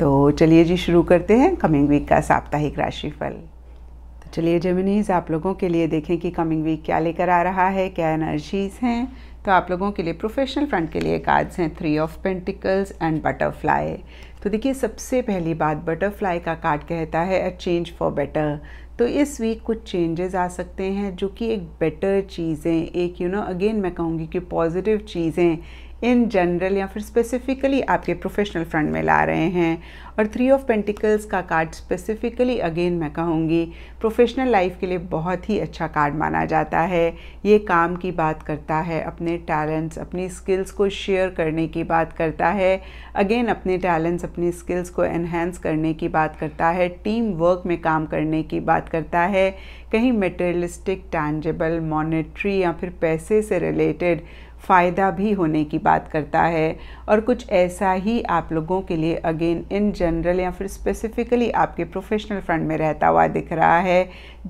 तो चलिए जी शुरू करते हैं कमिंग वीक का साप्ताहिक राशिफल तो चलिए जेमिनीज आप लोगों के लिए देखें कि कमिंग वीक क्या लेकर आ रहा है क्या एनर्जीज हैं तो आप लोगों के लिए प्रोफेशनल फ्रंट के लिए कार्ड्स हैं three of pentacles and butterfly तो देखिए सबसे पहली बात बटरफ्लाई का कार्ड कहता है अ चेंज फॉर बेटर तो इस वीक कुछ चेंजेस आ सकते हैं जो कि एक बेटर चीज़ें एक यू नो अगेन मैं कहूँगी कि पॉजिटिव चीज़ें इन जनरल या फिर स्पेसिफ़िकली आपके प्रोफेशनल फ्रंट में ला रहे हैं और थ्री ऑफ पेंटिकल्स का कार्ड स्पेसिफ़िकली अगेन मैं कहूँगी प्रोफेशनल लाइफ के लिए बहुत ही अच्छा कार्ड माना जाता है ये काम की बात करता है अपने टैलेंट्स अपनी स्किल्स को शेयर करने की बात करता है अगेन अपने टैलेंट्स अपनी स्किल्स को एनहेंस करने की बात करता है टीम वर्क में काम करने की बात करता है कहीं मेटेरियलिस्टिक टैंजेबल मॉनिट्री या फिर पैसे से रिलेटेड फ़ायदा भी होने की बात करता है और कुछ ऐसा ही आप लोगों के लिए अगेन इन जनरल या फिर स्पेसिफ़िकली आपके प्रोफेशनल फ्रंट में रहता हुआ दिख रहा है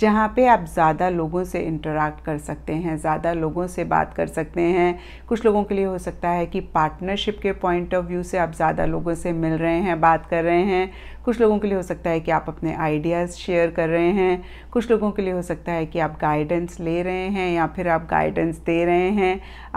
जहाँ पे आप ज़्यादा लोगों से इंटरेक्ट कर सकते हैं ज़्यादा लोगों से बात कर सकते हैं कुछ लोगों के लिए हो सकता है कि पार्टनरशिप के पॉइंट ऑफ व्यू से आप ज़्यादा लोगों से मिल रहे हैं बात कर रहे हैं कुछ लोगों के लिए हो सकता है कि आप अपने आइडियाज़ शेयर कर रहे हैं कुछ लोगों के लिए हो सकता है कि आप गाइडेंस ले रहे हैं या फिर आप गाइडेंस दे रहे हैं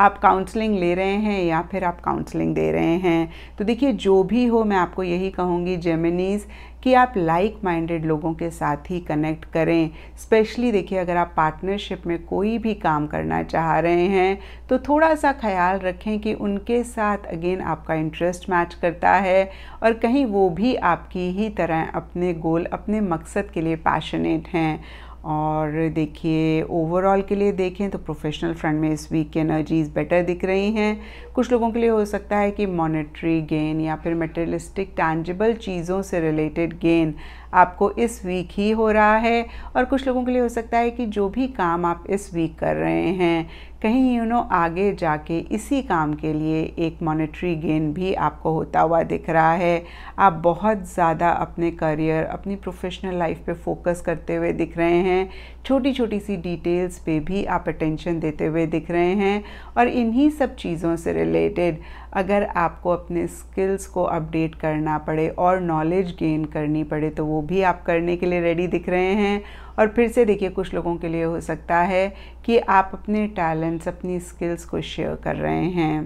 आपका काउंसलिंग ले रहे हैं या फिर आप काउंसलिंग दे रहे हैं तो देखिए जो भी हो मैं आपको यही कहूँगी जेमिनीज़ कि आप लाइक माइंडेड लोगों के साथ ही कनेक्ट करें स्पेशली देखिए अगर आप पार्टनरशिप में कोई भी काम करना चाह रहे हैं तो थोड़ा सा ख्याल रखें कि उनके साथ अगेन आपका इंटरेस्ट मैच करता है और कहीं वो भी आपकी ही तरह अपने गोल अपने मकसद के लिए पैशनेट हैं और देखिए ओवरऑल के लिए देखें तो प्रोफेशनल फ्रंट में इस वीक की एनर्जीज बेटर दिख रही हैं कुछ लोगों के लिए हो सकता है कि मॉनेटरी गेन या फिर मटेरियलिस्टिक टैंजिबल चीज़ों से रिलेटेड गेन आपको इस वीक ही हो रहा है और कुछ लोगों के लिए हो सकता है कि जो भी काम आप इस वीक कर रहे हैं कहीं यू नो आगे जाके इसी काम के लिए एक मॉनेटरी गेन भी आपको होता हुआ दिख रहा है आप बहुत ज़्यादा अपने करियर अपनी प्रोफेशनल लाइफ पे फोकस करते हुए दिख रहे हैं छोटी छोटी सी डिटेल्स पे भी आप अटेंशन देते हुए दिख रहे हैं और इन्हीं सब चीज़ों से रिलेटेड अगर आपको अपने स्किल्स को अपडेट करना पड़े और नॉलेज गेन करनी पड़े तो वो भी आप करने के लिए रेडी दिख रहे हैं और फिर से देखिए कुछ लोगों के लिए हो सकता है कि आप अपने टैलेंट्स अपनी स्किल्स को शेयर कर रहे हैं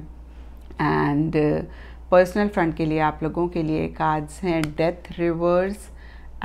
एंड पर्सनल फ्रंट के लिए आप लोगों के लिए कार्ड्स हैं डेथ रिवर्स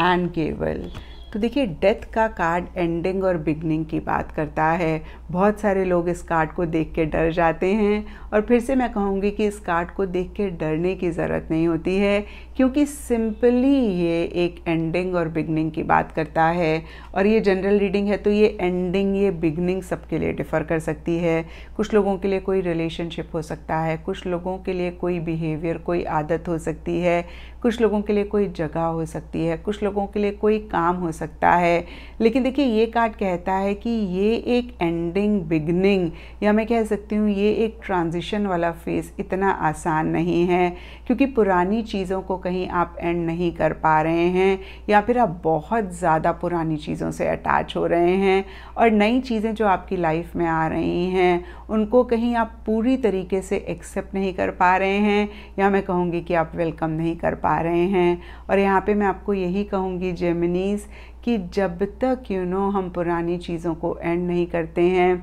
एंड गेवल तो देखिए डेथ का कार्ड एंडिंग और बिगनिंग की बात करता है बहुत सारे लोग इस कार्ड को देख के डर जाते हैं और फिर से मैं कहूँगी कि इस कार्ड को देख के डरने की ज़रूरत नहीं होती है क्योंकि सिंपली ये एक एंडिंग और बिगनिंग की बात करता है और ये जनरल रीडिंग है तो ये एंडिंग ये बिगनिंग सबके लिए डिफ़र कर सकती है कुछ लोगों के लिए कोई रिलेशनशिप हो सकता है कुछ लोगों के लिए कोई बिहेवियर कोई आदत हो सकती है कुछ लोगों के लिए कोई जगह हो सकती है कुछ लोगों के लिए कोई काम हो सकता है लेकिन देखिए ये कार्ड कहता है कि ये एक एंडिंग बिगनिंग या मैं कह सकती हूँ ये एक ट्रांजिशन वाला फेस इतना आसान नहीं है क्योंकि पुरानी चीज़ों को कहीं आप एंड नहीं कर पा रहे हैं या फिर आप बहुत ज़्यादा पुरानी चीज़ों से अटैच हो रहे हैं और नई चीज़ें जो आपकी लाइफ में आ रही हैं उनको कहीं आप पूरी तरीके से एक्सेप्ट नहीं कर पा रहे हैं या मैं कहूँगी कि आप वेलकम नहीं कर पा रहे हैं और यहाँ पे मैं आपको यही कहूँगी जेमिनीज़ कि जब तक यू you नो know, हम पुरानी चीज़ों को एंड नहीं करते हैं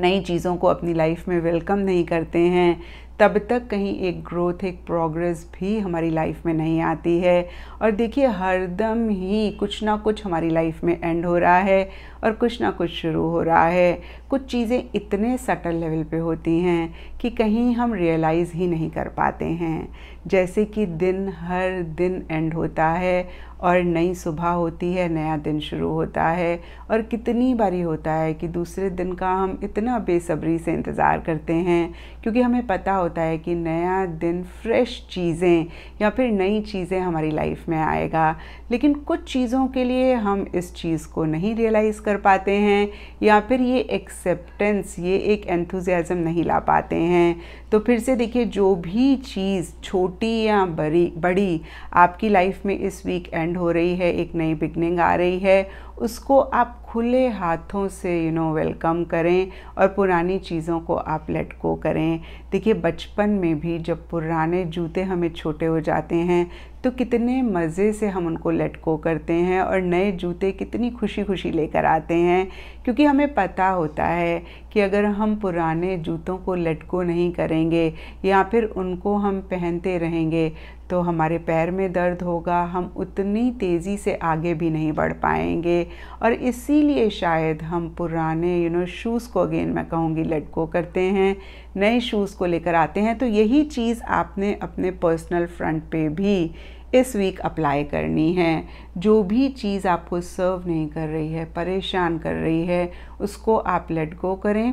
नई चीज़ों को अपनी लाइफ में वेलकम नहीं करते हैं तब तक कहीं एक ग्रोथ एक प्रोग्रेस भी हमारी लाइफ में नहीं आती है और देखिए हरदम ही कुछ ना कुछ हमारी लाइफ में एंड हो रहा है और कुछ ना कुछ शुरू हो रहा है कुछ चीज़ें इतने सटल लेवल पे होती हैं कि कहीं हम रियलाइज़ ही नहीं कर पाते हैं जैसे कि दिन हर दिन एंड होता है और नई सुबह होती है नया दिन शुरू होता है और कितनी बारी होता है कि दूसरे दिन का हम इतना बेसब्री से इंतज़ार करते हैं क्योंकि हमें पता होता है कि नया दिन फ्रेश चीज़ें या फिर नई चीज़ें हमारी लाइफ में आएगा लेकिन कुछ चीज़ों के लिए हम इस चीज़ को नहीं रियलाइज़ कर पाते हैं या फिर ये एक्सेप्टेंस ये एक एंथुजियाज़म नहीं ला पाते हैं तो फिर से देखिए जो भी चीज़ छोट छोटी या बड़ी बड़ी आपकी लाइफ में इस वीक एंड हो रही है एक नई बिगनिंग आ रही है उसको आप खुले हाथों से यू नो वेलकम करें और पुरानी चीज़ों को आप लेट को करें देखिए बचपन में भी जब पुराने जूते हमें छोटे हो जाते हैं तो कितने मज़े से हम उनको लेट को करते हैं और नए जूते कितनी खुशी खुशी लेकर आते हैं क्योंकि हमें पता होता है कि अगर हम पुराने जूतों को लटको नहीं करेंगे या फिर उनको हम पहनते रहेंगे तो हमारे पैर में दर्द होगा हम उतनी तेज़ी से आगे भी नहीं बढ़ पाएंगे और इसीलिए शायद हम पुराने यू नो शूज़ को अगेन मैं कहूँगी लटको करते हैं नए शूज़ को लेकर आते हैं तो यही चीज़ आपने अपने पर्सनल फ्रंट पे भी इस वीक अप्लाई करनी है जो भी चीज़ आपको सर्व नहीं कर रही है परेशान कर रही है उसको आप लेट गो करें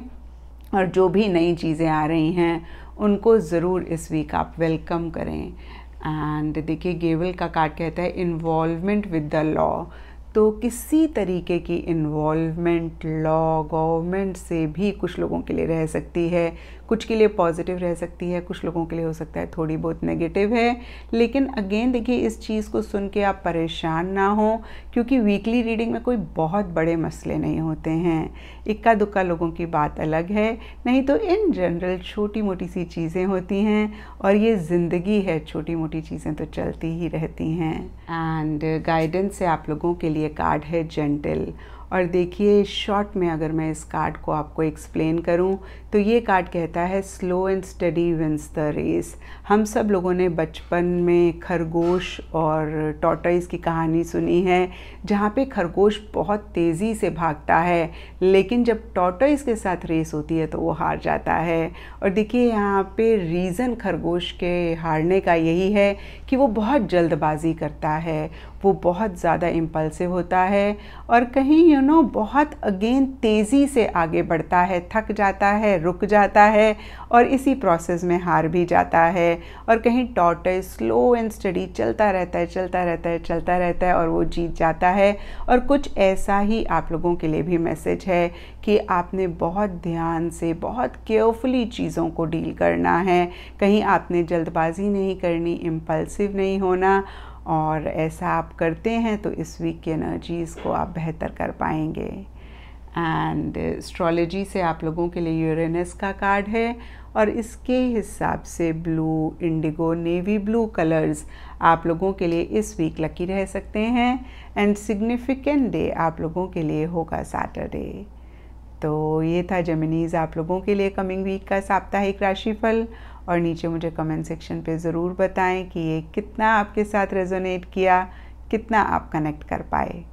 और जो भी नई चीज़ें आ रही हैं उनको ज़रूर इस वीक आप वेलकम करें एंड देखिए गेवल का कार्ड कहता है इन्वॉल्वमेंट विद द लॉ तो किसी तरीके की इन्वॉल्वमेंट लॉ गवर्नमेंट से भी कुछ लोगों के लिए रह सकती है कुछ के लिए पॉजिटिव रह सकती है कुछ लोगों के लिए हो सकता है थोड़ी बहुत नेगेटिव है लेकिन अगेन देखिए इस चीज़ को सुन के आप परेशान ना हो क्योंकि वीकली रीडिंग में कोई बहुत बड़े मसले नहीं होते हैं इक्का दुक्का लोगों की बात अलग है नहीं तो इन जनरल छोटी मोटी सी चीज़ें होती हैं और ये ज़िंदगी है छोटी मोटी चीज़ें तो चलती ही रहती हैं एंड गाइडेंस से आप लोगों के लिए लिए कार्ड है जेंटल और देखिए शॉर्ट में अगर मैं इस कार्ड को आपको एक्सप्लेन करूं तो ये कार्ड कहता है slow and study wins the race हम सब लोगों ने बचपन में खरगोश और टॉटाइज की कहानी सुनी है जहाँ पे खरगोश बहुत तेज़ी से भागता है लेकिन जब टॉटाइज के साथ रेस होती है तो वो हार जाता है और देखिए यहाँ पे रीज़न खरगोश के हारने का यही है कि वो बहुत जल्दबाजी करता है वो बहुत ज़्यादा इम्पल्सिव होता है और कहीं यू नो बहुत अगेन तेज़ी से आगे बढ़ता है थक जाता है रुक जाता है और इसी प्रोसेस में हार भी जाता है और कहीं टॉटर स्लो एंड स्टडी चलता रहता है चलता रहता है चलता रहता है और वो जीत जाता है और कुछ ऐसा ही आप लोगों के लिए भी मैसेज है कि आपने बहुत ध्यान से बहुत केयरफुली चीज़ों को डील करना है कहीं आपने जल्दबाजी नहीं करनी इम्पल्सिव नहीं होना और ऐसा आप करते हैं तो इस वीक की एनर्जीज़ को आप बेहतर कर पाएंगे एंड एस्ट्रोलॉजी से आप लोगों के लिए यूरेनस का कार्ड है और इसके हिसाब से blue indigo navy blue colours आप लोगों के लिए इस वीक लकी रह सकते हैं एंड सिग्निफिकेंट डे आप लोगों के लिए होगा सैटरडे तो ये था जमिनीज़ आप लोगों के लिए कमिंग वीक का साप्ताहिक राशिफल और नीचे मुझे कमेंट सेक्शन पे ज़रूर बताएं कि ये कितना आपके साथ रेजोनेट किया कितना आप कनेक्ट कर पाए